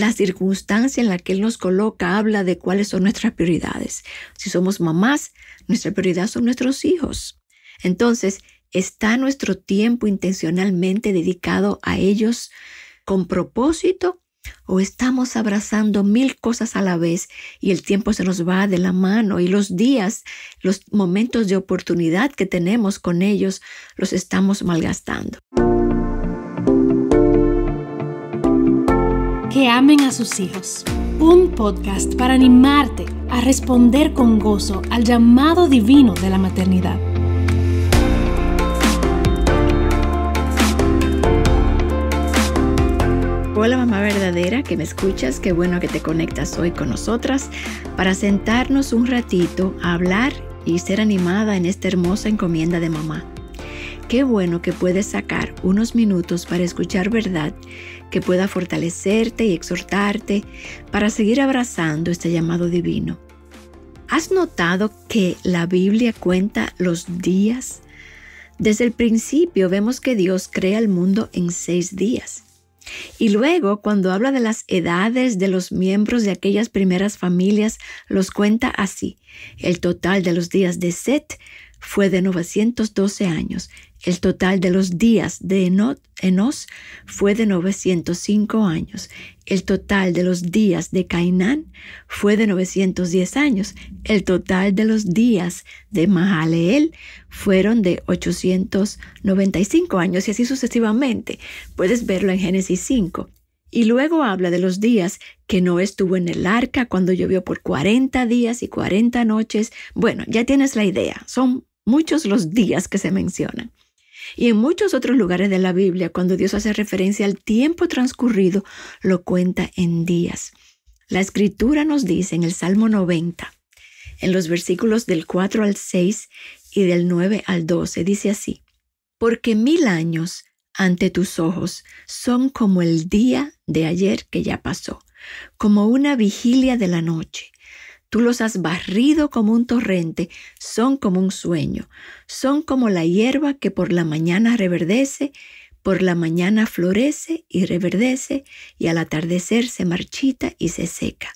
la circunstancia en la que Él nos coloca habla de cuáles son nuestras prioridades. Si somos mamás, nuestra prioridad son nuestros hijos. Entonces, ¿está nuestro tiempo intencionalmente dedicado a ellos con propósito? ¿O estamos abrazando mil cosas a la vez y el tiempo se nos va de la mano y los días, los momentos de oportunidad que tenemos con ellos, los estamos malgastando? que amen a sus hijos. Un podcast para animarte a responder con gozo al llamado divino de la maternidad. Hola mamá verdadera que me escuchas, qué bueno que te conectas hoy con nosotras para sentarnos un ratito a hablar y ser animada en esta hermosa encomienda de mamá. Qué bueno que puedes sacar unos minutos para escuchar verdad que pueda fortalecerte y exhortarte para seguir abrazando este llamado divino. ¿Has notado que la Biblia cuenta los días? Desde el principio vemos que Dios crea el mundo en seis días. Y luego, cuando habla de las edades de los miembros de aquellas primeras familias, los cuenta así. El total de los días de Set fue de 912 años. El total de los días de Enos fue de 905 años. El total de los días de Cainán fue de 910 años. El total de los días de Mahaleel fueron de 895 años y así sucesivamente. Puedes verlo en Génesis 5. Y luego habla de los días que no estuvo en el arca cuando llovió por 40 días y 40 noches. Bueno, ya tienes la idea, son muchos los días que se mencionan. Y en muchos otros lugares de la Biblia, cuando Dios hace referencia al tiempo transcurrido, lo cuenta en días. La escritura nos dice en el Salmo 90, en los versículos del 4 al 6 y del 9 al 12, dice así, porque mil años ante tus ojos son como el día de ayer que ya pasó, como una vigilia de la noche. Tú los has barrido como un torrente, son como un sueño, son como la hierba que por la mañana reverdece, por la mañana florece y reverdece, y al atardecer se marchita y se seca.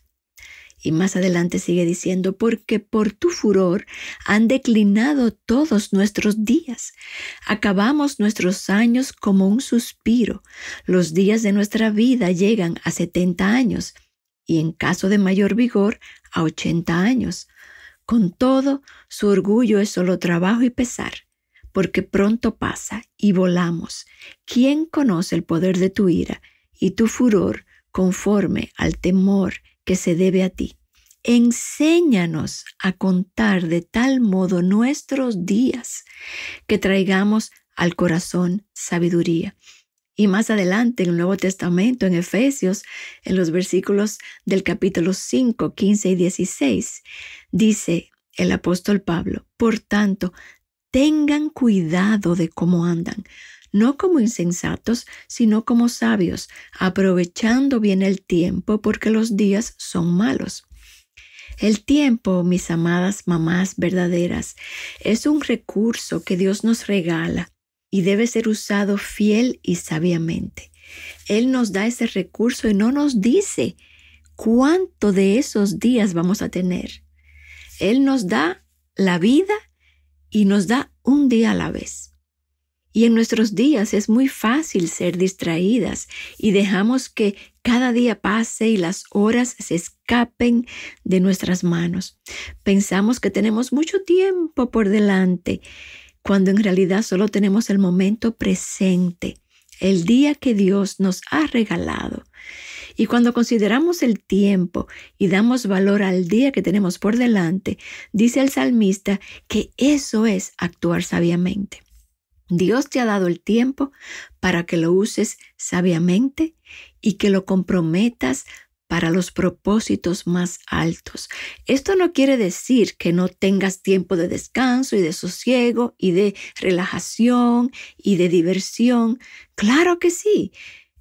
Y más adelante sigue diciendo, porque por tu furor han declinado todos nuestros días. Acabamos nuestros años como un suspiro. Los días de nuestra vida llegan a 70 años y en caso de mayor vigor a 80 años. Con todo, su orgullo es solo trabajo y pesar, porque pronto pasa y volamos. ¿Quién conoce el poder de tu ira y tu furor conforme al temor que se debe a ti? Enséñanos a contar de tal modo nuestros días que traigamos al corazón sabiduría y más adelante en el Nuevo Testamento, en Efesios, en los versículos del capítulo 5, 15 y 16, dice el apóstol Pablo, por tanto, tengan cuidado de cómo andan, no como insensatos, sino como sabios, aprovechando bien el tiempo porque los días son malos. El tiempo, mis amadas mamás verdaderas, es un recurso que Dios nos regala y debe ser usado fiel y sabiamente. Él nos da ese recurso y no nos dice cuánto de esos días vamos a tener. Él nos da la vida y nos da un día a la vez. Y en nuestros días es muy fácil ser distraídas y dejamos que cada día pase y las horas se escapen de nuestras manos. Pensamos que tenemos mucho tiempo por delante cuando en realidad solo tenemos el momento presente, el día que Dios nos ha regalado. Y cuando consideramos el tiempo y damos valor al día que tenemos por delante, dice el salmista que eso es actuar sabiamente. Dios te ha dado el tiempo para que lo uses sabiamente y que lo comprometas para los propósitos más altos. Esto no quiere decir que no tengas tiempo de descanso y de sosiego y de relajación y de diversión. Claro que sí.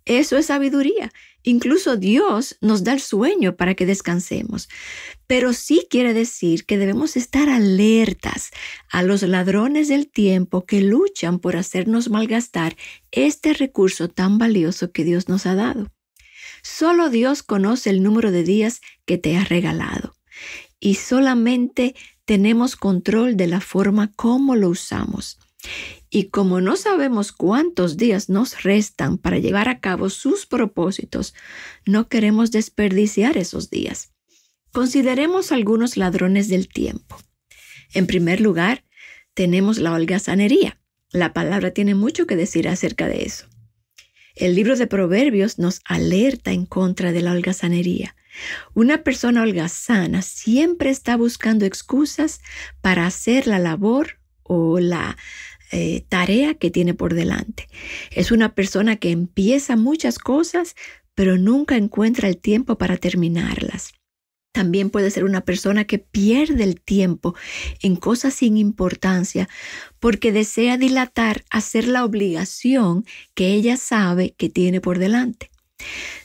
Eso es sabiduría. Incluso Dios nos da el sueño para que descansemos. Pero sí quiere decir que debemos estar alertas a los ladrones del tiempo que luchan por hacernos malgastar este recurso tan valioso que Dios nos ha dado. Solo Dios conoce el número de días que te ha regalado y solamente tenemos control de la forma como lo usamos. Y como no sabemos cuántos días nos restan para llevar a cabo sus propósitos, no queremos desperdiciar esos días. Consideremos algunos ladrones del tiempo. En primer lugar, tenemos la holgazanería. La palabra tiene mucho que decir acerca de eso. El libro de Proverbios nos alerta en contra de la holgazanería. Una persona holgazana siempre está buscando excusas para hacer la labor o la eh, tarea que tiene por delante. Es una persona que empieza muchas cosas, pero nunca encuentra el tiempo para terminarlas. También puede ser una persona que pierde el tiempo en cosas sin importancia porque desea dilatar hacer la obligación que ella sabe que tiene por delante.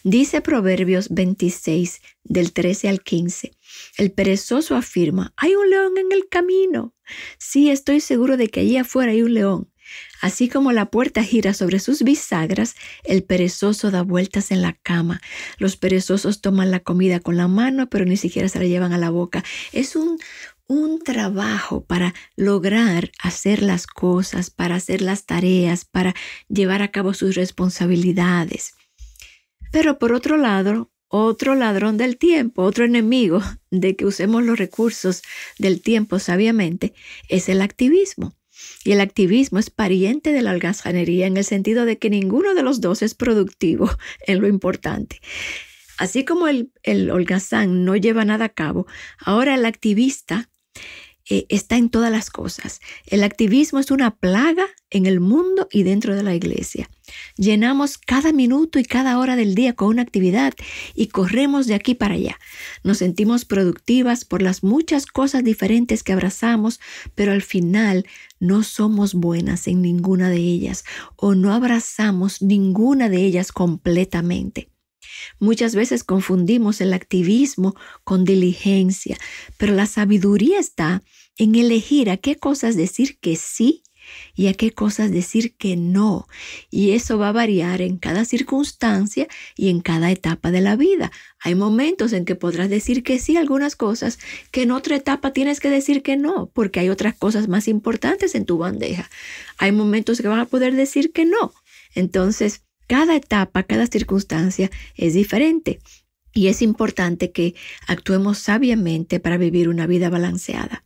Dice Proverbios 26 del 13 al 15. El perezoso afirma, hay un león en el camino. Sí, estoy seguro de que allí afuera hay un león. Así como la puerta gira sobre sus bisagras, el perezoso da vueltas en la cama. Los perezosos toman la comida con la mano, pero ni siquiera se la llevan a la boca. Es un, un trabajo para lograr hacer las cosas, para hacer las tareas, para llevar a cabo sus responsabilidades. Pero por otro lado, otro ladrón del tiempo, otro enemigo de que usemos los recursos del tiempo sabiamente, es el activismo. Y el activismo es pariente de la holgazanería en el sentido de que ninguno de los dos es productivo en lo importante. Así como el, el holgazán no lleva nada a cabo, ahora el activista eh, está en todas las cosas. El activismo es una plaga en el mundo y dentro de la iglesia. Llenamos cada minuto y cada hora del día con una actividad y corremos de aquí para allá. Nos sentimos productivas por las muchas cosas diferentes que abrazamos, pero al final no somos buenas en ninguna de ellas o no abrazamos ninguna de ellas completamente. Muchas veces confundimos el activismo con diligencia, pero la sabiduría está en elegir a qué cosas decir que sí y a qué cosas decir que no. Y eso va a variar en cada circunstancia y en cada etapa de la vida. Hay momentos en que podrás decir que sí a algunas cosas, que en otra etapa tienes que decir que no, porque hay otras cosas más importantes en tu bandeja. Hay momentos que vas a poder decir que no. Entonces, cada etapa, cada circunstancia es diferente. Y es importante que actuemos sabiamente para vivir una vida balanceada.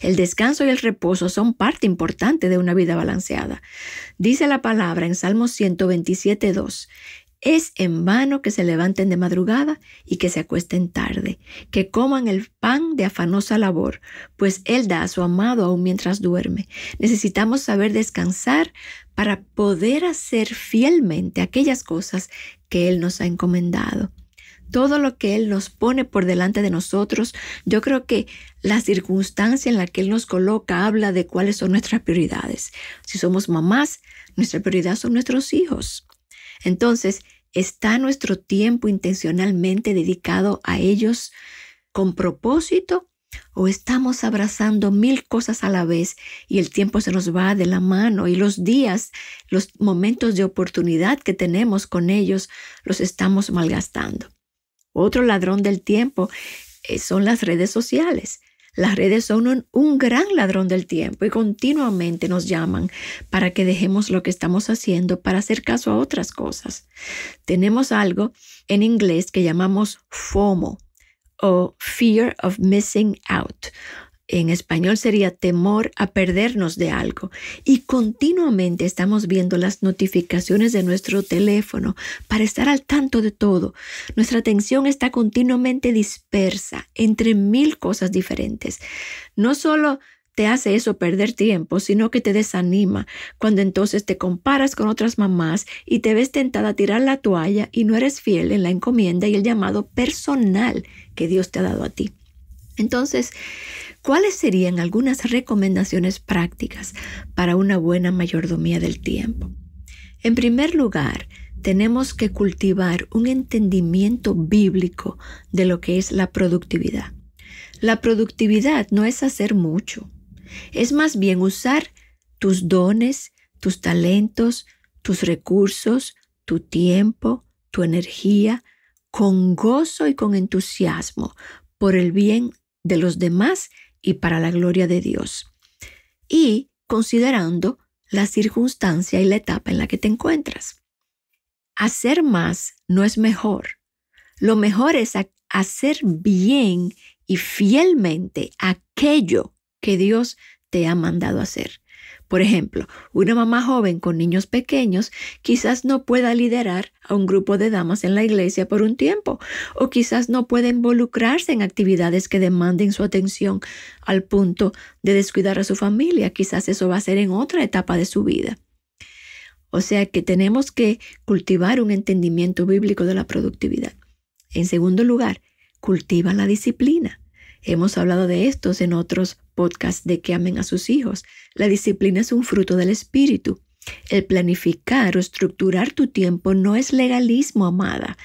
El descanso y el reposo son parte importante de una vida balanceada. Dice la palabra en Salmo 127, 2. Es en vano que se levanten de madrugada y que se acuesten tarde, que coman el pan de afanosa labor, pues Él da a su amado aún mientras duerme. Necesitamos saber descansar para poder hacer fielmente aquellas cosas que Él nos ha encomendado. Todo lo que Él nos pone por delante de nosotros, yo creo que la circunstancia en la que Él nos coloca habla de cuáles son nuestras prioridades. Si somos mamás, nuestra prioridad son nuestros hijos. Entonces, ¿está nuestro tiempo intencionalmente dedicado a ellos con propósito? ¿O estamos abrazando mil cosas a la vez y el tiempo se nos va de la mano y los días, los momentos de oportunidad que tenemos con ellos, los estamos malgastando? Otro ladrón del tiempo eh, son las redes sociales. Las redes son un, gran ladrón del tiempo y continuamente nos llaman para que dejemos lo que estamos haciendo para hacer caso a otras cosas. Tenemos algo en inglés que llamamos FOMO o Fear of Missing Out, en español sería temor a perdernos de algo. Y continuamente estamos viendo las notificaciones de nuestro teléfono para estar al tanto de todo. Nuestra atención está continuamente dispersa entre mil cosas diferentes. No solo te hace eso perder tiempo, sino que te desanima cuando entonces te comparas con otras mamás y te ves tentada a tirar la toalla y no eres fiel en la encomienda y el llamado personal que Dios te ha dado a ti. Entonces, ¿cuáles serían algunas recomendaciones prácticas para una buena mayordomía del tiempo? En primer lugar, tenemos que cultivar un entendimiento bíblico de lo que es la productividad. La productividad no es hacer mucho, es más bien usar tus dones, tus talentos, tus recursos, tu tiempo, tu energía, con gozo y con entusiasmo por el bien de los demás y para la gloria de Dios. Y considerando la circunstancia y la etapa en la que te encuentras. Hacer más no es mejor. Lo mejor es hacer bien y fielmente aquello que Dios te ha mandado hacer. Por ejemplo, una mamá joven con niños pequeños quizás no pueda liderar a un grupo de damas en la iglesia por un tiempo, o quizás no pueda involucrarse en actividades que demanden su atención al punto de descuidar a su familia. Quizás eso va a ser en otra etapa de su vida. O sea que tenemos que cultivar un entendimiento bíblico de la productividad. En segundo lugar, cultiva la disciplina. Hemos hablado de estos en otros podcasts de que amen a sus hijos. La disciplina es un fruto del espíritu. El planificar o estructurar tu tiempo no es legalismo, amada.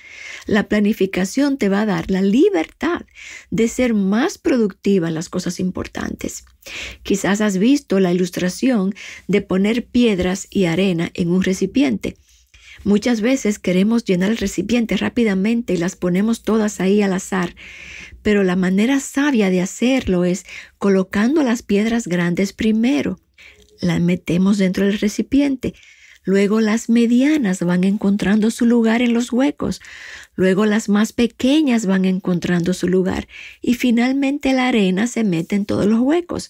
La planificación te va a dar la libertad de ser más productiva en las cosas importantes. Quizás has visto la ilustración de poner piedras y arena en un recipiente. Muchas veces queremos llenar el recipiente rápidamente y las ponemos todas ahí al azar, pero la manera sabia de hacerlo es colocando las piedras grandes primero. Las metemos dentro del recipiente, Luego las medianas van encontrando su lugar en los huecos. Luego las más pequeñas van encontrando su lugar. Y finalmente la arena se mete en todos los huecos.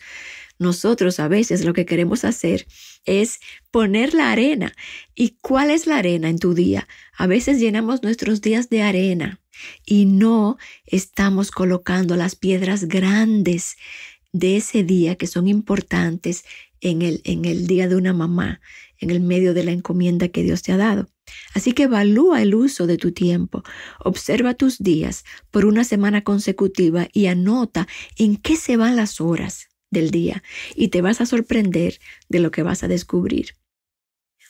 Nosotros a veces lo que queremos hacer es poner la arena. ¿Y cuál es la arena en tu día? A veces llenamos nuestros días de arena y no estamos colocando las piedras grandes de ese día que son importantes en el, en el día de una mamá, en el medio de la encomienda que Dios te ha dado. Así que evalúa el uso de tu tiempo, observa tus días por una semana consecutiva y anota en qué se van las horas del día y te vas a sorprender de lo que vas a descubrir.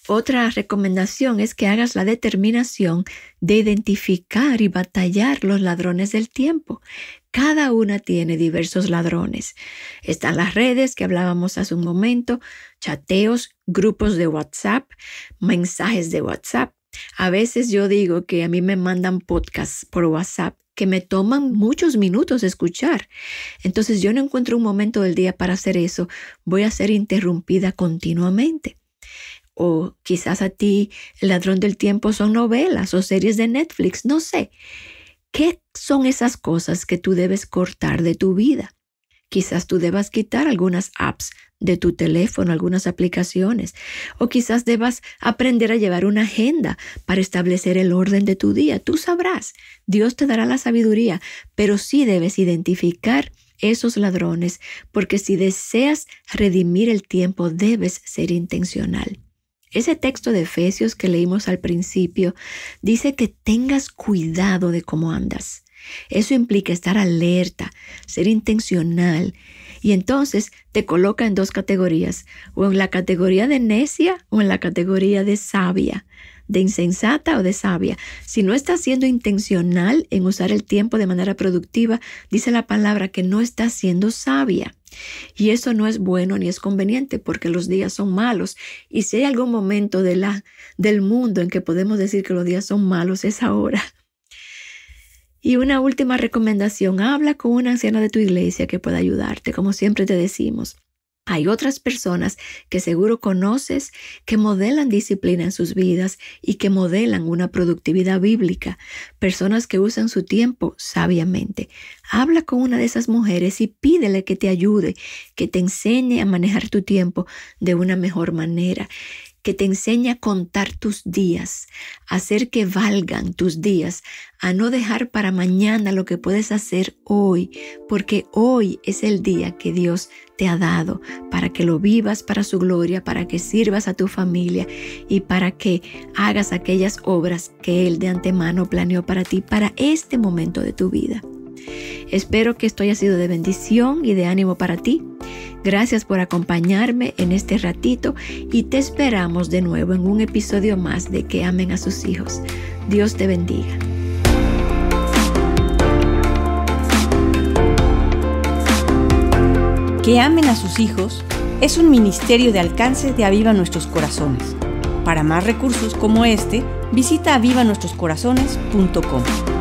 Otra recomendación es que hagas la determinación de identificar y batallar los ladrones del tiempo. Cada una tiene diversos ladrones. Están las redes que hablábamos hace un momento, chateos, grupos de WhatsApp, mensajes de WhatsApp, a veces yo digo que a mí me mandan podcasts por WhatsApp que me toman muchos minutos escuchar. Entonces yo no encuentro un momento del día para hacer eso. Voy a ser interrumpida continuamente. O quizás a ti el ladrón del tiempo son novelas o series de Netflix, no sé. ¿Qué son esas cosas que tú debes cortar de tu vida? Quizás tú debas quitar algunas apps de tu teléfono, algunas aplicaciones, o quizás debas aprender a llevar una agenda para establecer el orden de tu día. Tú sabrás, Dios te dará la sabiduría, pero sí debes identificar esos ladrones, porque si deseas redimir el tiempo, debes ser intencional. Ese texto de Efesios que leímos al principio dice que tengas cuidado de cómo andas. Eso implica estar alerta, ser intencional. Y entonces te coloca en dos categorías, o en la categoría de necia o en la categoría de sabia, de insensata o de sabia. Si no estás siendo intencional en usar el tiempo de manera productiva, dice la palabra que no estás siendo sabia. Y eso no es bueno ni es conveniente porque los días son malos. Y si hay algún momento de la, del mundo en que podemos decir que los días son malos, es ahora. Y una última recomendación, habla con una anciana de tu iglesia que pueda ayudarte, como siempre te decimos. Hay otras personas que seguro conoces que modelan disciplina en sus vidas y que modelan una productividad bíblica, personas que usan su tiempo sabiamente. Habla con una de esas mujeres y pídele que te ayude, que te enseñe a manejar tu tiempo de una mejor manera que te enseña a contar tus días, a hacer que valgan tus días, a no dejar para mañana lo que puedes hacer hoy, porque hoy es el día que Dios te ha dado para que lo vivas para su gloria, para que sirvas a tu familia y para que hagas aquellas obras que Él de antemano planeó para ti, para este momento de tu vida. Espero que esto haya sido de bendición y de ánimo para ti. Gracias por acompañarme en este ratito y te esperamos de nuevo en un episodio más de Que amen a sus hijos. Dios te bendiga. Que amen a sus hijos es un ministerio de alcance de Aviva Nuestros Corazones. Para más recursos como este, visita avivanuestroscorazones.com.